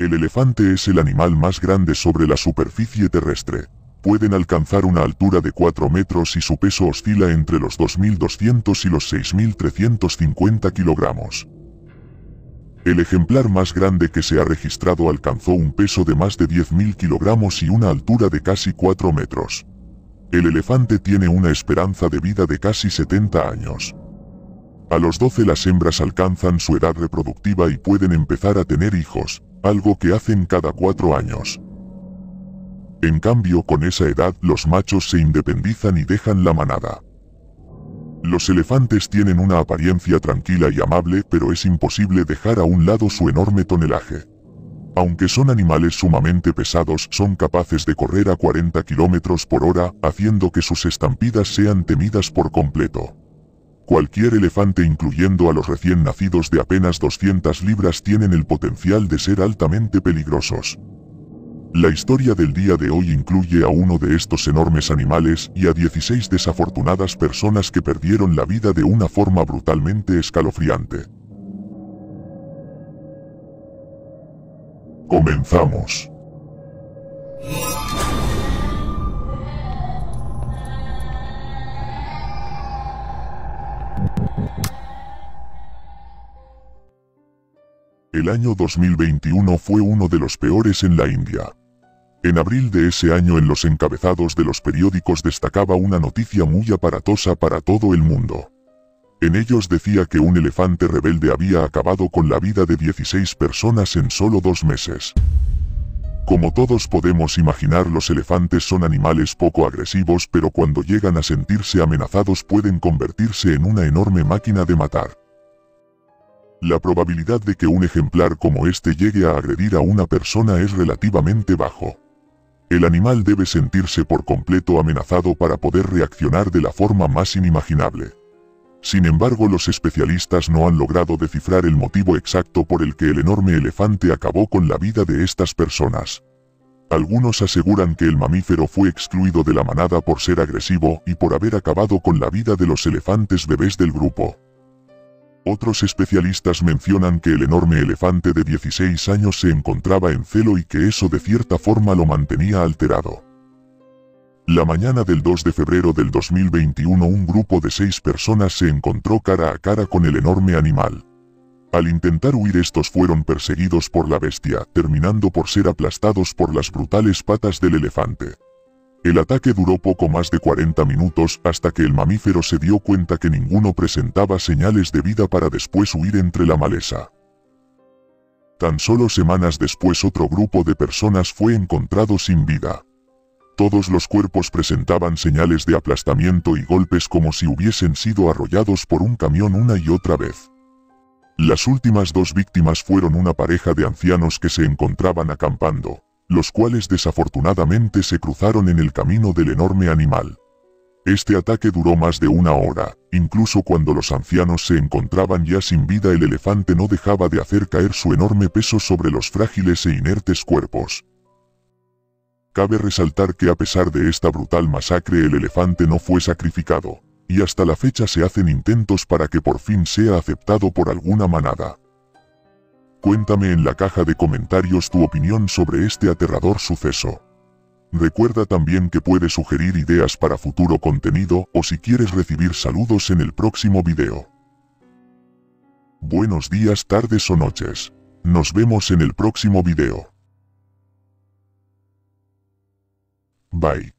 El elefante es el animal más grande sobre la superficie terrestre. Pueden alcanzar una altura de 4 metros y su peso oscila entre los 2.200 y los 6.350 kilogramos. El ejemplar más grande que se ha registrado alcanzó un peso de más de 10.000 kilogramos y una altura de casi 4 metros. El elefante tiene una esperanza de vida de casi 70 años. A los 12 las hembras alcanzan su edad reproductiva y pueden empezar a tener hijos, algo que hacen cada cuatro años. En cambio con esa edad los machos se independizan y dejan la manada. Los elefantes tienen una apariencia tranquila y amable pero es imposible dejar a un lado su enorme tonelaje. Aunque son animales sumamente pesados, son capaces de correr a 40 km por hora, haciendo que sus estampidas sean temidas por completo. Cualquier elefante incluyendo a los recién nacidos de apenas 200 libras tienen el potencial de ser altamente peligrosos. La historia del día de hoy incluye a uno de estos enormes animales y a 16 desafortunadas personas que perdieron la vida de una forma brutalmente escalofriante. Comenzamos. El año 2021 fue uno de los peores en la India. En abril de ese año en los encabezados de los periódicos destacaba una noticia muy aparatosa para todo el mundo. En ellos decía que un elefante rebelde había acabado con la vida de 16 personas en solo dos meses. Como todos podemos imaginar los elefantes son animales poco agresivos pero cuando llegan a sentirse amenazados pueden convertirse en una enorme máquina de matar. La probabilidad de que un ejemplar como este llegue a agredir a una persona es relativamente bajo. El animal debe sentirse por completo amenazado para poder reaccionar de la forma más inimaginable. Sin embargo, los especialistas no han logrado descifrar el motivo exacto por el que el enorme elefante acabó con la vida de estas personas. Algunos aseguran que el mamífero fue excluido de la manada por ser agresivo y por haber acabado con la vida de los elefantes bebés del grupo. Otros especialistas mencionan que el enorme elefante de 16 años se encontraba en celo y que eso de cierta forma lo mantenía alterado. La mañana del 2 de febrero del 2021 un grupo de seis personas se encontró cara a cara con el enorme animal. Al intentar huir estos fueron perseguidos por la bestia, terminando por ser aplastados por las brutales patas del elefante. El ataque duró poco más de 40 minutos hasta que el mamífero se dio cuenta que ninguno presentaba señales de vida para después huir entre la maleza. Tan solo semanas después otro grupo de personas fue encontrado sin vida. Todos los cuerpos presentaban señales de aplastamiento y golpes como si hubiesen sido arrollados por un camión una y otra vez. Las últimas dos víctimas fueron una pareja de ancianos que se encontraban acampando, los cuales desafortunadamente se cruzaron en el camino del enorme animal. Este ataque duró más de una hora, incluso cuando los ancianos se encontraban ya sin vida el elefante no dejaba de hacer caer su enorme peso sobre los frágiles e inertes cuerpos. Cabe resaltar que a pesar de esta brutal masacre el elefante no fue sacrificado, y hasta la fecha se hacen intentos para que por fin sea aceptado por alguna manada. Cuéntame en la caja de comentarios tu opinión sobre este aterrador suceso. Recuerda también que puedes sugerir ideas para futuro contenido o si quieres recibir saludos en el próximo video. Buenos días, tardes o noches. Nos vemos en el próximo video. Bye.